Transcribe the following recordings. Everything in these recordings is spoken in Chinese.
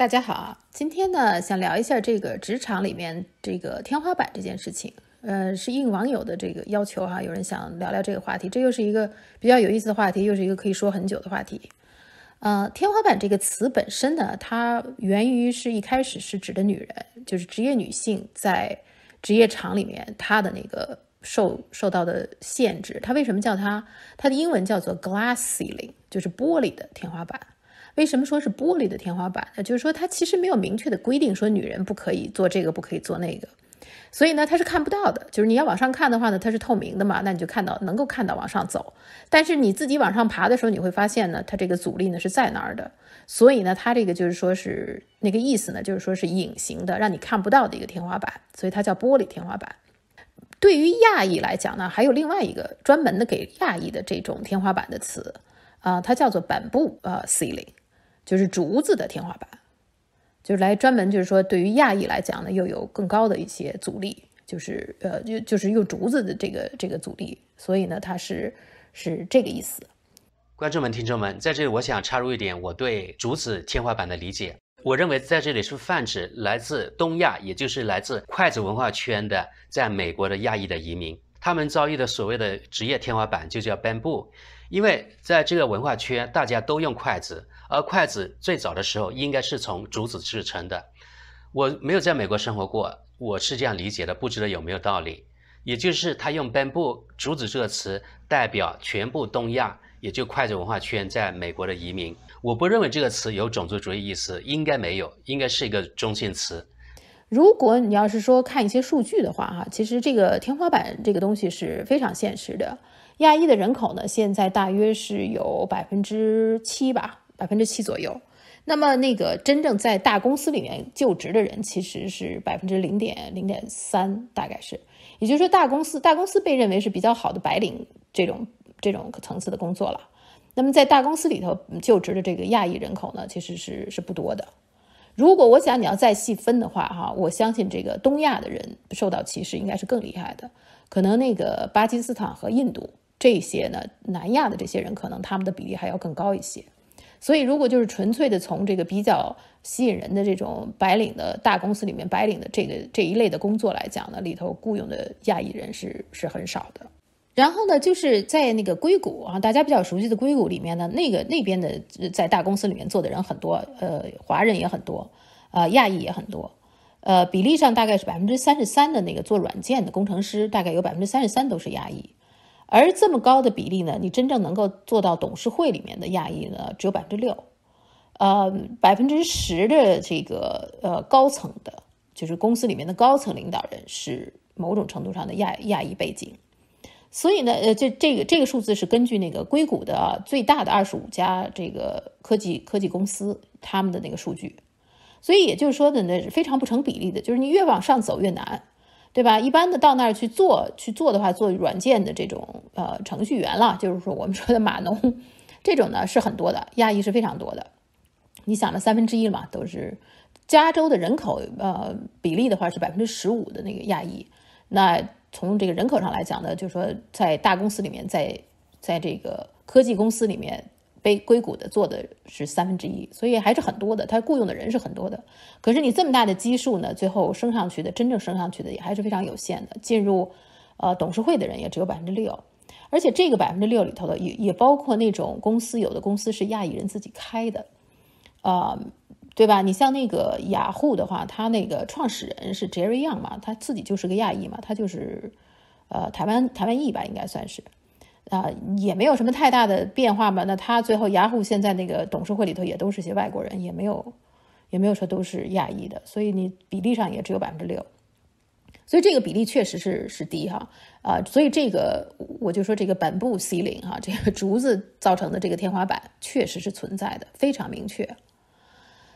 大家好，今天呢想聊一下这个职场里面这个天花板这件事情。呃，是应网友的这个要求哈，有人想聊聊这个话题，这又是一个比较有意思的话题，又是一个可以说很久的话题。呃，天花板这个词本身呢，它源于是一开始是指的女人，就是职业女性在职业场里面她的那个受受到的限制。它为什么叫它？它的英文叫做 glass ceiling，就是玻璃的天花板。为什么说是玻璃的天花板呢？就是说它其实没有明确的规定，说女人不可以做这个，不可以做那个，所以呢，它是看不到的。就是你要往上看的话呢，它是透明的嘛，那你就看到能够看到往上走。但是你自己往上爬的时候，你会发现呢，它这个阻力呢是在那儿的。所以呢，它这个就是说是那个意思呢，就是说是隐形的，让你看不到的一个天花板，所以它叫玻璃天花板。对于亚裔来讲呢，还有另外一个专门的给亚裔的这种天花板的词啊，它叫做板布啊 e i l i n g 就是竹子的天花板，就是来专门就是说，对于亚裔来讲呢，又有更高的一些阻力，就是呃，就就是用竹子的这个这个阻力，所以呢，它是是这个意思。观众们、听众们，在这里我想插入一点我对竹子天花板的理解。我认为在这里是泛指来自东亚，也就是来自筷子文化圈的，在美国的亚裔的移民，他们遭遇的所谓的职业天花板就叫 “bamboo”，因为在这个文化圈，大家都用筷子。而筷子最早的时候应该是从竹子制成的。我没有在美国生活过，我是这样理解的，不知道有没有道理。也就是他用 “bamboo” 竹子这个词代表全部东亚，也就筷子文化圈在美国的移民。我不认为这个词有种族主义意思，应该没有，应该是一个中性词。如果你要是说看一些数据的话，哈，其实这个天花板这个东西是非常现实的。亚裔的人口呢，现在大约是有百分之七吧。百分之七左右，那么那个真正在大公司里面就职的人其实是百分之零点零点三，大概是。也就是说，大公司大公司被认为是比较好的白领这种这种层次的工作了。那么在大公司里头就职的这个亚裔人口呢，其实是是不多的。如果我想你要再细分的话，哈，我相信这个东亚的人受到歧视应该是更厉害的。可能那个巴基斯坦和印度这些呢，南亚的这些人，可能他们的比例还要更高一些。所以，如果就是纯粹的从这个比较吸引人的这种白领的大公司里面，白领的这个这一类的工作来讲呢，里头雇佣的亚裔人是是很少的。然后呢，就是在那个硅谷啊，大家比较熟悉的硅谷里面呢，那个那边的在大公司里面做的人很多，呃，华人也很多，呃，亚裔也很多，呃，比例上大概是百分之三十三的那个做软件的工程师，大概有百分之三十三都是亚裔。而这么高的比例呢？你真正能够做到董事会里面的亚裔呢，只有百分之六，呃，百分之十的这个呃高层的，就是公司里面的高层领导人是某种程度上的亚亚裔背景。所以呢，呃，这这个这个数字是根据那个硅谷的最大的二十五家这个科技科技公司他们的那个数据。所以也就是说的呢，非常不成比例的，就是你越往上走越难。对吧？一般的到那儿去做去做的话，做软件的这种呃程序员了，就是说我们说的码农，这种呢是很多的，亚裔是非常多的。你想了三分之一了嘛？都是加州的人口，呃，比例的话是百分之十五的那个亚裔。那从这个人口上来讲呢，就说在大公司里面，在在这个科技公司里面。被硅谷的做的是三分之一，所以还是很多的。他雇佣的人是很多的，可是你这么大的基数呢，最后升上去的，真正升上去的也还是非常有限的。进入，呃，董事会的人也只有百分之六，而且这个百分之六里头的，也也包括那种公司，有的公司是亚裔人自己开的，呃，对吧？你像那个雅虎的话，他那个创始人是 Jerry Yang 嘛，他自己就是个亚裔嘛，他就是，呃，台湾台湾裔吧，应该算是。啊，也没有什么太大的变化嘛。那他最后，雅虎现在那个董事会里头也都是些外国人，也没有，也没有说都是亚裔的，所以你比例上也只有百分之六，所以这个比例确实是是低哈啊，所以这个我就说这个本部 C 零哈，这个竹子造成的这个天花板确实是存在的，非常明确。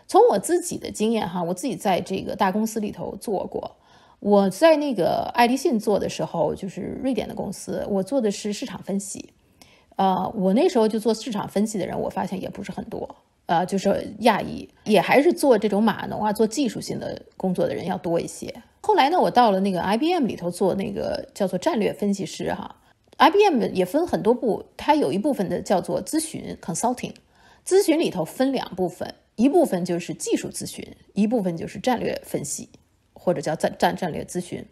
从我自己的经验哈，我自己在这个大公司里头做过。我在那个爱立信做的时候，就是瑞典的公司，我做的是市场分析。呃，我那时候就做市场分析的人，我发现也不是很多。呃，就是亚裔也还是做这种码农啊，做技术性的工作的人要多一些。后来呢，我到了那个 IBM 里头做那个叫做战略分析师哈。IBM 也分很多部，它有一部分的叫做咨询 （consulting），咨询里头分两部分，一部分就是技术咨询，一部分就是战略分析。或者叫战战战略咨询，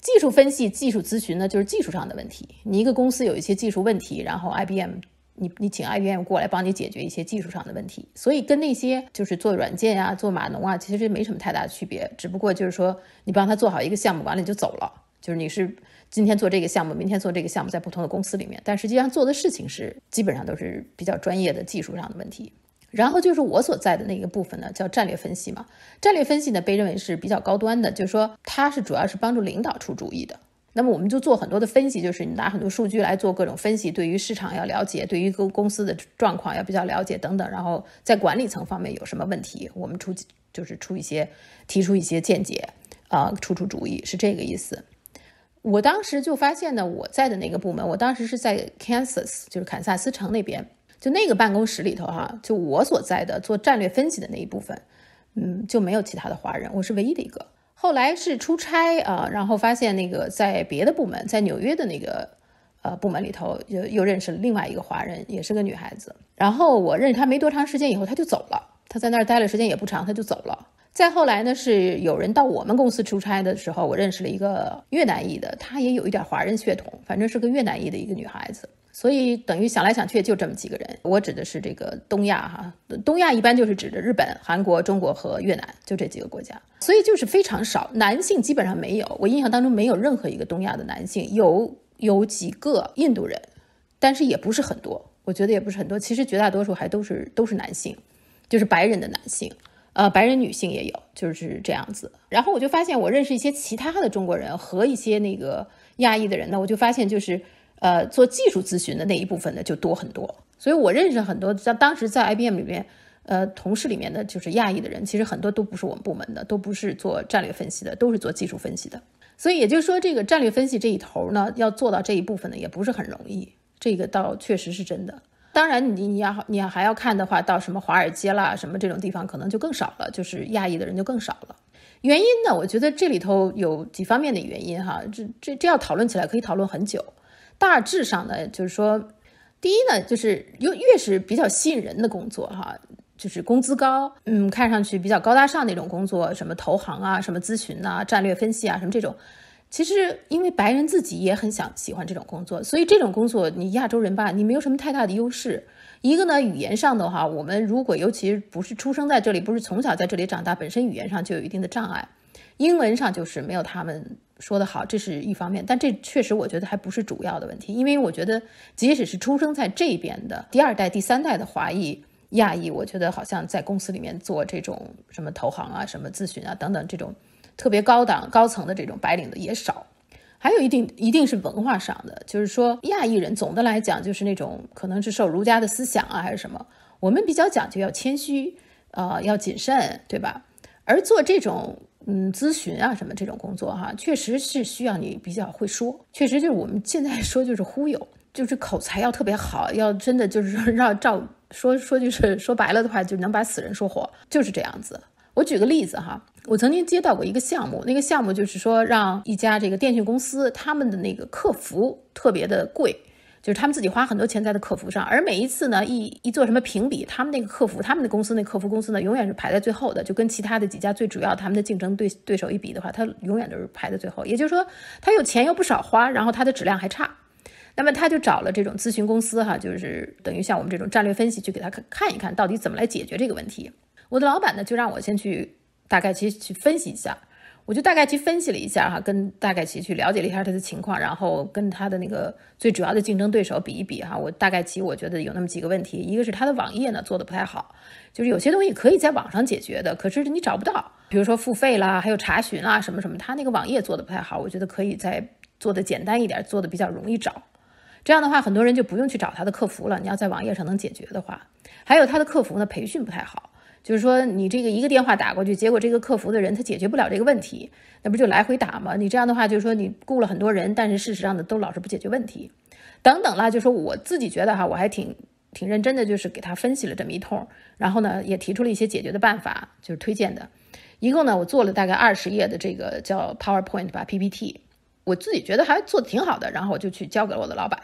技术分析、技术咨询呢，就是技术上的问题。你一个公司有一些技术问题，然后 IBM，你你请 IBM 过来帮你解决一些技术上的问题。所以跟那些就是做软件啊、做码农啊，其实没什么太大的区别，只不过就是说你帮他做好一个项目，完了你就走了。就是你是今天做这个项目，明天做这个项目，在不同的公司里面，但实际上做的事情是基本上都是比较专业的技术上的问题。然后就是我所在的那个部分呢，叫战略分析嘛。战略分析呢，被认为是比较高端的，就是说它是主要是帮助领导出主意的。那么我们就做很多的分析，就是你拿很多数据来做各种分析，对于市场要了解，对于公公司的状况要比较了解等等。然后在管理层方面有什么问题，我们出就是出一些提出一些见解啊，出出主意是这个意思。我当时就发现呢，我在的那个部门，我当时是在 Kansas，就是堪萨斯城那边。就那个办公室里头哈，就我所在的做战略分析的那一部分，嗯，就没有其他的华人，我是唯一的一个。后来是出差啊，然后发现那个在别的部门，在纽约的那个呃部门里头，又又认识了另外一个华人，也是个女孩子。然后我认识她没多长时间以后，她就走了，她在那儿待了时间也不长，她就走了。再后来呢，是有人到我们公司出差的时候，我认识了一个越南裔的，她也有一点华人血统，反正是个越南裔的一个女孩子。所以等于想来想去，就这么几个人。我指的是这个东亚哈，东亚一般就是指的日本、韩国、中国和越南，就这几个国家，所以就是非常少，男性基本上没有。我印象当中没有任何一个东亚的男性，有有几个印度人，但是也不是很多，我觉得也不是很多。其实绝大多数还都是都是男性，就是白人的男性。呃，白人女性也有，就是这样子。然后我就发现，我认识一些其他的中国人和一些那个亚裔的人呢，我就发现，就是呃，做技术咨询的那一部分呢，就多很多。所以我认识很多在当时在 IBM 里面，呃，同事里面的就是亚裔的人，其实很多都不是我们部门的，都不是做战略分析的，都是做技术分析的。所以也就是说，这个战略分析这一头呢，要做到这一部分呢，也不是很容易。这个倒确实是真的。当然，你你要你要还要看的话，到什么华尔街啦，什么这种地方，可能就更少了，就是亚裔的人就更少了。原因呢，我觉得这里头有几方面的原因哈，这这这要讨论起来可以讨论很久。大致上呢，就是说，第一呢，就是越越是比较吸引人的工作哈，就是工资高，嗯，看上去比较高大上那种工作，什么投行啊，什么咨询啊，战略分析啊，什么这种。其实，因为白人自己也很想喜欢这种工作，所以这种工作你亚洲人吧，你没有什么太大的优势。一个呢，语言上的话，我们如果尤其不是出生在这里，不是从小在这里长大，本身语言上就有一定的障碍，英文上就是没有他们说的好，这是一方面。但这确实我觉得还不是主要的问题，因为我觉得即使是出生在这边的第二代、第三代的华裔、亚裔，我觉得好像在公司里面做这种什么投行啊、什么咨询啊等等这种。特别高档高层的这种白领的也少，还有一定一定是文化上的，就是说亚裔人总的来讲就是那种可能是受儒家的思想啊还是什么，我们比较讲究要谦虚，呃要谨慎，对吧？而做这种嗯咨询啊什么这种工作哈，确实是需要你比较会说，确实就是我们现在说就是忽悠，就是口才要特别好，要真的就是说照说说句是说白了的话，就能把死人说活，就是这样子。我举个例子哈，我曾经接到过一个项目，那个项目就是说，让一家这个电信公司，他们的那个客服特别的贵，就是他们自己花很多钱在的客服上，而每一次呢，一一做什么评比，他们那个客服，他们的公司那客服公司呢，永远是排在最后的，就跟其他的几家最主要他们的竞争对对手一比的话，他永远都是排在最后。也就是说，他有钱又不少花，然后他的质量还差，那么他就找了这种咨询公司哈，就是等于像我们这种战略分析，去给他看看一看到底怎么来解决这个问题。我的老板呢，就让我先去大概其去分析一下，我就大概去分析了一下哈，跟大概其去了解了一下他的情况，然后跟他的那个最主要的竞争对手比一比哈，我大概其我觉得有那么几个问题，一个是他的网页呢做的不太好，就是有些东西可以在网上解决的，可是你找不到，比如说付费啦，还有查询啦什么什么，他那个网页做的不太好，我觉得可以再做的简单一点，做的比较容易找，这样的话很多人就不用去找他的客服了，你要在网页上能解决的话，还有他的客服呢培训不太好。就是说，你这个一个电话打过去，结果这个客服的人他解决不了这个问题，那不就来回打吗？你这样的话，就是说你雇了很多人，但是事实上呢，都老是不解决问题，等等啦。就说我自己觉得哈，我还挺挺认真的，就是给他分析了这么一通，然后呢，也提出了一些解决的办法，就是推荐的。一共呢，我做了大概二十页的这个叫 PowerPoint 吧 PPT，我自己觉得还做的挺好的，然后我就去交给了我的老板。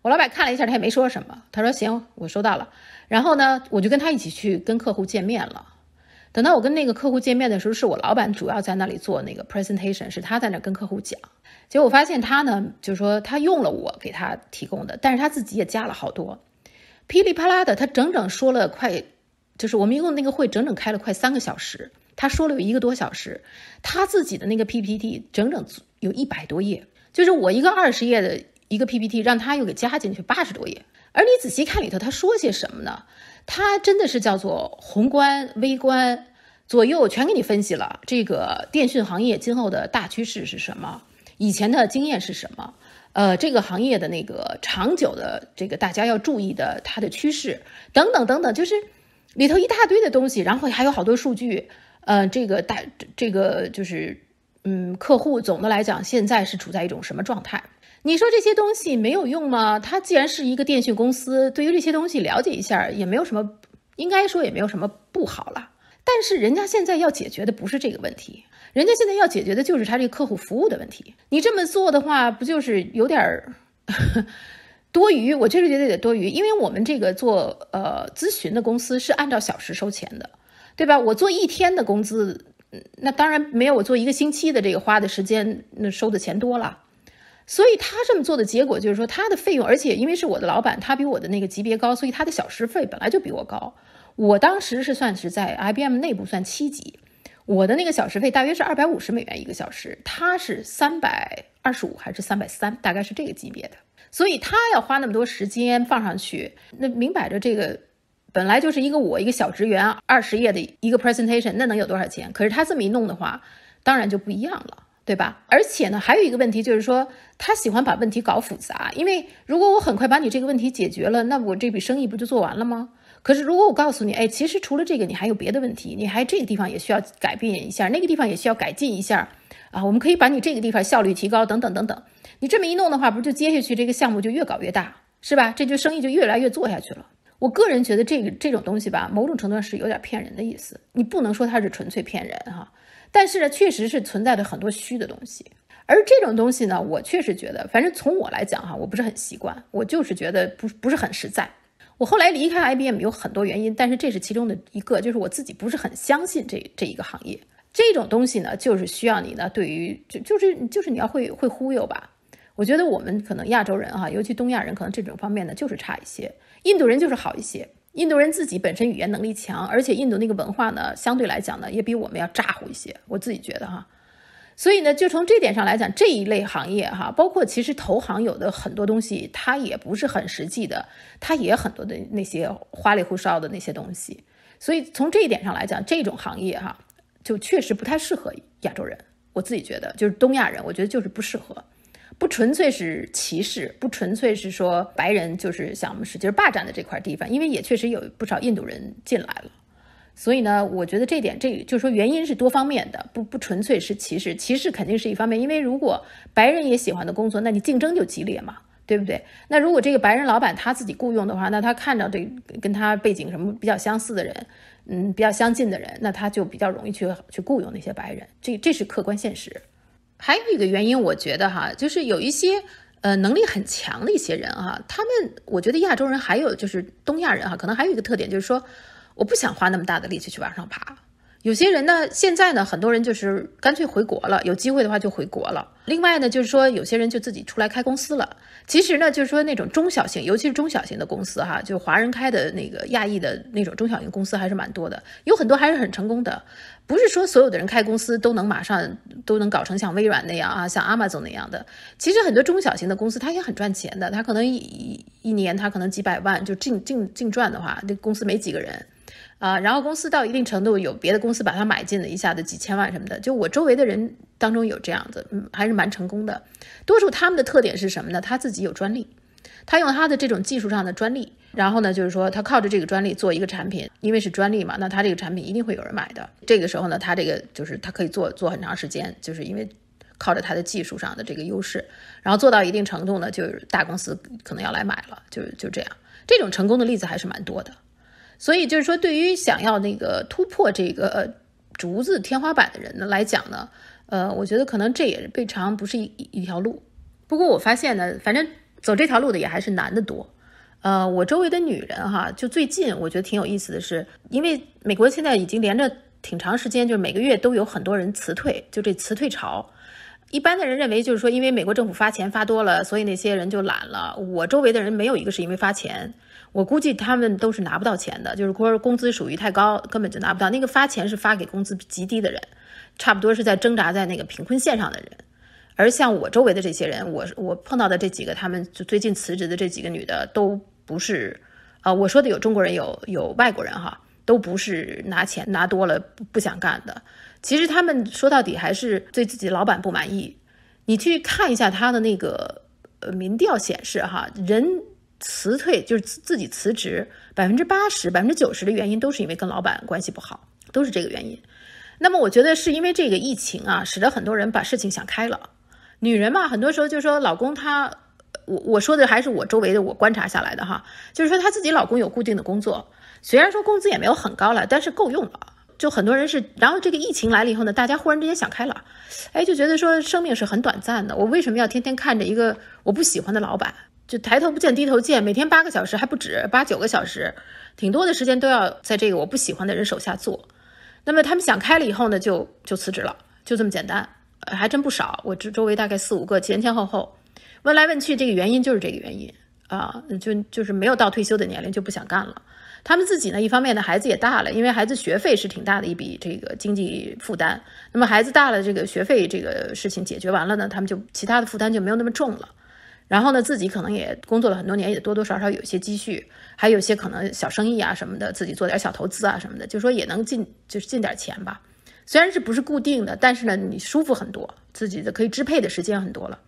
我老板看了一下，他也没说什么，他说行，我收到了。然后呢，我就跟他一起去跟客户见面了。等到我跟那个客户见面的时候，是我老板主要在那里做那个 presentation，是他在那跟客户讲。结果发现他呢，就是说他用了我给他提供的，但是他自己也加了好多，噼里啪啦的，他整整说了快，就是我们一共那个会整整开了快三个小时，他说了有一个多小时，他自己的那个 PPT 整整有一百多页，就是我一个二十页的一个 PPT，让他又给加进去八十多页。而你仔细看里头，他说些什么呢？他真的是叫做宏观、微观，左右全给你分析了。这个电讯行业今后的大趋势是什么？以前的经验是什么？呃，这个行业的那个长久的这个大家要注意的它的趋势等等等等，就是里头一大堆的东西，然后还有好多数据。呃，这个大这个就是，嗯，客户总的来讲现在是处在一种什么状态？你说这些东西没有用吗？他既然是一个电讯公司，对于这些东西了解一下也没有什么，应该说也没有什么不好了。但是人家现在要解决的不是这个问题，人家现在要解决的就是他这个客户服务的问题。你这么做的话，不就是有点 多余？我确实觉得点多余，因为我们这个做呃咨询的公司是按照小时收钱的，对吧？我做一天的工资，那当然没有我做一个星期的这个花的时间那收的钱多了。所以他这么做的结果就是说，他的费用，而且因为是我的老板，他比我的那个级别高，所以他的小时费本来就比我高。我当时是算是在 IBM 内部算七级，我的那个小时费大约是二百五十美元一个小时，他是三百二十五还是三百三，大概是这个级别的。所以他要花那么多时间放上去，那明摆着这个本来就是一个我一个小职员二十页的一个 presentation，那能有多少钱？可是他这么一弄的话，当然就不一样了。对吧？而且呢，还有一个问题就是说，他喜欢把问题搞复杂。因为如果我很快把你这个问题解决了，那我这笔生意不就做完了吗？可是如果我告诉你，哎，其实除了这个，你还有别的问题，你还这个地方也需要改变一下，那个地方也需要改进一下，啊，我们可以把你这个地方效率提高，等等等等。你这么一弄的话，不就接下去这个项目就越搞越大，是吧？这就生意就越来越做下去了。我个人觉得这个这种东西吧，某种程度上是有点骗人的意思。你不能说它是纯粹骗人哈。但是呢，确实是存在着很多虚的东西，而这种东西呢，我确实觉得，反正从我来讲哈，我不是很习惯，我就是觉得不不是很实在。我后来离开 IBM 有很多原因，但是这是其中的一个，就是我自己不是很相信这这一个行业。这种东西呢，就是需要你呢，对于就就是就是你要会会忽悠吧。我觉得我们可能亚洲人哈，尤其东亚人，可能这种方面呢就是差一些，印度人就是好一些。印度人自己本身语言能力强，而且印度那个文化呢，相对来讲呢，也比我们要咋呼一些。我自己觉得哈，所以呢，就从这点上来讲，这一类行业哈，包括其实投行有的很多东西，它也不是很实际的，它也很多的那些花里胡哨的那些东西。所以从这一点上来讲，这种行业哈，就确实不太适合亚洲人。我自己觉得，就是东亚人，我觉得就是不适合。不纯粹是歧视，不纯粹是说白人就是想使劲霸占的这块地方，因为也确实有不少印度人进来了，所以呢，我觉得这点这就是说原因是多方面的，不不纯粹是歧视，歧视肯定是一方面，因为如果白人也喜欢的工作，那你竞争就激烈嘛，对不对？那如果这个白人老板他自己雇佣的话，那他看到这跟他背景什么比较相似的人，嗯，比较相近的人，那他就比较容易去去雇佣那些白人，这这是客观现实。还有一个原因，我觉得哈，就是有一些，呃，能力很强的一些人哈，他们我觉得亚洲人还有就是东亚人哈，可能还有一个特点就是说，我不想花那么大的力气去往上爬。有些人呢，现在呢，很多人就是干脆回国了，有机会的话就回国了。另外呢，就是说有些人就自己出来开公司了。其实呢，就是说那种中小型，尤其是中小型的公司哈，就华人开的那个亚裔的那种中小型公司还是蛮多的，有很多还是很成功的。不是说所有的人开公司都能马上都能搞成像微软那样啊，像 Amazon 那样的。其实很多中小型的公司它也很赚钱的，它可能一一年它可能几百万就净净净赚的话，那公司没几个人。啊，然后公司到一定程度，有别的公司把它买进的，一下子几千万什么的，就我周围的人当中有这样子，嗯，还是蛮成功的。多数他们的特点是什么呢？他自己有专利，他用他的这种技术上的专利，然后呢，就是说他靠着这个专利做一个产品，因为是专利嘛，那他这个产品一定会有人买的。这个时候呢，他这个就是他可以做做很长时间，就是因为靠着他的技术上的这个优势，然后做到一定程度呢，就是大公司可能要来买了，就就这样。这种成功的例子还是蛮多的。所以就是说，对于想要那个突破这个竹子天花板的人来讲呢，呃，我觉得可能这也是尝常不是一一条路。不过我发现呢，反正走这条路的也还是男的多。呃，我周围的女人哈，就最近我觉得挺有意思的，是因为美国现在已经连着挺长时间，就是每个月都有很多人辞退，就这辞退潮。一般的人认为就是说，因为美国政府发钱发多了，所以那些人就懒了。我周围的人没有一个是因为发钱。我估计他们都是拿不到钱的，就是工资属于太高，根本就拿不到。那个发钱是发给工资极低的人，差不多是在挣扎在那个贫困线上的人。而像我周围的这些人，我我碰到的这几个，他们就最近辞职的这几个女的，都不是啊。我说的有中国人，有有外国人哈，都不是拿钱拿多了不想干的。其实他们说到底还是对自己老板不满意。你去看一下他的那个民调显示哈，人。辞退就是自己辞职，百分之八十、百分之九十的原因都是因为跟老板关系不好，都是这个原因。那么我觉得是因为这个疫情啊，使得很多人把事情想开了。女人嘛，很多时候就说老公他，我我说的还是我周围的我观察下来的哈，就是说她自己老公有固定的工作，虽然说工资也没有很高了，但是够用了。就很多人是，然后这个疫情来了以后呢，大家忽然之间想开了，哎，就觉得说生命是很短暂的，我为什么要天天看着一个我不喜欢的老板？就抬头不见低头见，每天八个小时还不止，八九个小时，挺多的时间都要在这个我不喜欢的人手下做。那么他们想开了以后呢，就就辞职了，就这么简单。还真不少，我这周围大概四五个前前后后问来问去，这个原因就是这个原因啊，就就是没有到退休的年龄就不想干了。他们自己呢，一方面呢孩子也大了，因为孩子学费是挺大的一笔这个经济负担。那么孩子大了，这个学费这个事情解决完了呢，他们就其他的负担就没有那么重了。然后呢，自己可能也工作了很多年，也多多少少有一些积蓄，还有一些可能小生意啊什么的，自己做点小投资啊什么的，就说也能进，就是进点钱吧。虽然是不是固定的，但是呢，你舒服很多，自己的可以支配的时间很多了。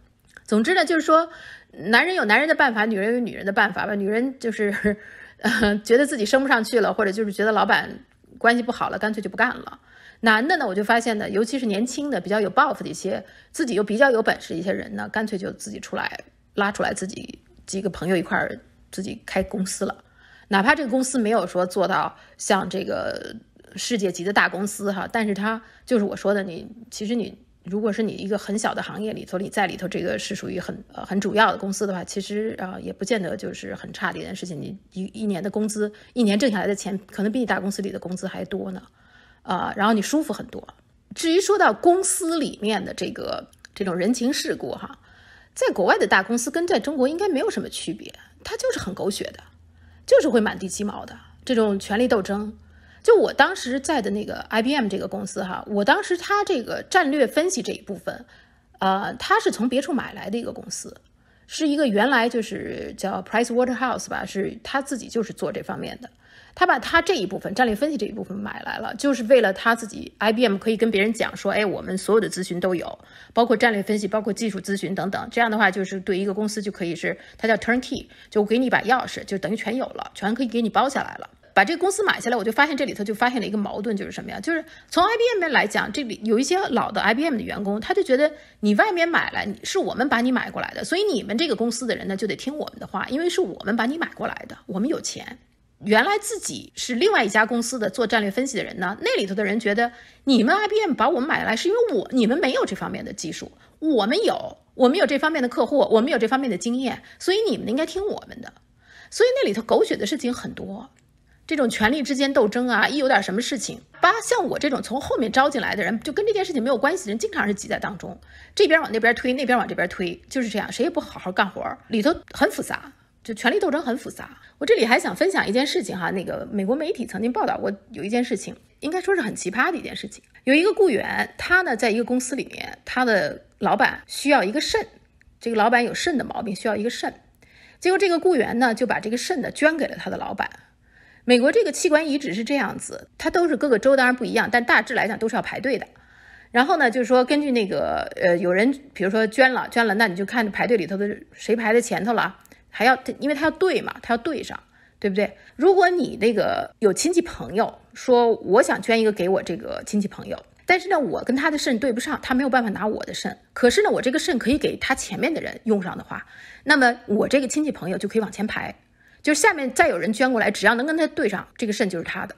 总之呢，就是说，男人有男人的办法，女人有女人的办法吧。女人就是，呃，觉得自己升不上去了，或者就是觉得老板关系不好了，干脆就不干了。男的呢，我就发现呢，尤其是年轻的、比较有抱负的一些，自己又比较有本事的一些人呢，干脆就自己出来。拉出来自己几个朋友一块儿自己开公司了，哪怕这个公司没有说做到像这个世界级的大公司哈，但是它就是我说的你，其实你如果是你一个很小的行业里头，你在里头这个是属于很呃很主要的公司的话，其实啊也不见得就是很差的一件事情。你一一年的工资，一年挣下来的钱可能比你大公司里的工资还多呢，啊，然后你舒服很多。至于说到公司里面的这个这种人情世故哈。在国外的大公司跟在中国应该没有什么区别，它就是很狗血的，就是会满地鸡毛的这种权力斗争。就我当时在的那个 IBM 这个公司哈，我当时他这个战略分析这一部分，呃，他是从别处买来的一个公司，是一个原来就是叫 Price Waterhouse 吧，是他自己就是做这方面的。他把他这一部分战略分析这一部分买来了，就是为了他自己 IBM 可以跟别人讲说，哎，我们所有的咨询都有，包括战略分析，包括技术咨询等等。这样的话，就是对一个公司就可以是，它叫 turnkey，就给你一把钥匙，就等于全有了，全可以给你包下来了。把这个公司买下来，我就发现这里头就发现了一个矛盾，就是什么呀？就是从 IBM 面来讲，这里有一些老的 IBM 的员工，他就觉得你外面买来，是我们把你买过来的，所以你们这个公司的人呢，就得听我们的话，因为是我们把你买过来的，我们有钱。原来自己是另外一家公司的做战略分析的人呢，那里头的人觉得你们 IBM 把我们买来是因为我你们没有这方面的技术，我们有，我们有这方面的客户，我们有这方面的经验，所以你们应该听我们的。所以那里头狗血的事情很多，这种权力之间斗争啊，一有点什么事情，把像我这种从后面招进来的人就跟这件事情没有关系的人，经常是挤在当中，这边往那边推，那边往这边推，就是这样，谁也不好好干活，里头很复杂。就权力斗争很复杂。我这里还想分享一件事情哈，那个美国媒体曾经报道过有一件事情，应该说是很奇葩的一件事情。有一个雇员，他呢在一个公司里面，他的老板需要一个肾，这个老板有肾的毛病，需要一个肾。结果这个雇员呢就把这个肾的捐给了他的老板。美国这个器官移植是这样子，它都是各个州当然不一样，但大致来讲都是要排队的。然后呢，就是说根据那个呃，有人比如说捐了捐了，那你就看排队里头的谁排在前头了。还要，因为他要对嘛，他要对上，对不对？如果你那个有亲戚朋友说，我想捐一个给我这个亲戚朋友，但是呢，我跟他的肾对不上，他没有办法拿我的肾，可是呢，我这个肾可以给他前面的人用上的话，那么我这个亲戚朋友就可以往前排，就是下面再有人捐过来，只要能跟他对上，这个肾就是他的。